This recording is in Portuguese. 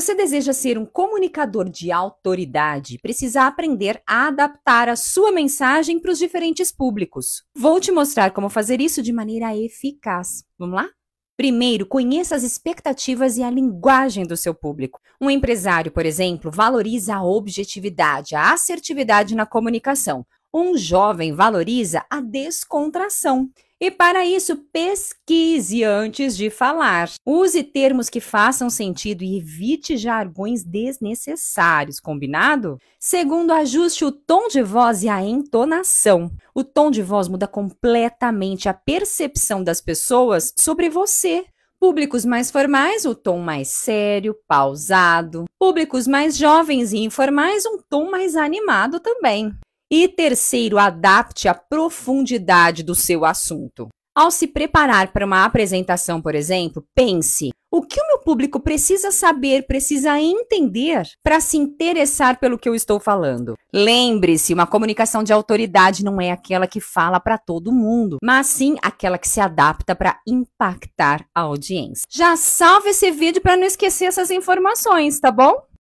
você deseja ser um comunicador de autoridade, precisa aprender a adaptar a sua mensagem para os diferentes públicos. Vou te mostrar como fazer isso de maneira eficaz. Vamos lá? Primeiro, conheça as expectativas e a linguagem do seu público. Um empresário, por exemplo, valoriza a objetividade, a assertividade na comunicação. Um jovem valoriza a descontração. E para isso, pesquise antes de falar. Use termos que façam sentido e evite jargões desnecessários, combinado? Segundo, ajuste o tom de voz e a entonação. O tom de voz muda completamente a percepção das pessoas sobre você. Públicos mais formais, o tom mais sério, pausado. Públicos mais jovens e informais, um tom mais animado também. E terceiro, adapte a profundidade do seu assunto. Ao se preparar para uma apresentação, por exemplo, pense: o que o meu público precisa saber, precisa entender para se interessar pelo que eu estou falando? Lembre-se, uma comunicação de autoridade não é aquela que fala para todo mundo, mas sim aquela que se adapta para impactar a audiência. Já salve esse vídeo para não esquecer essas informações, tá bom?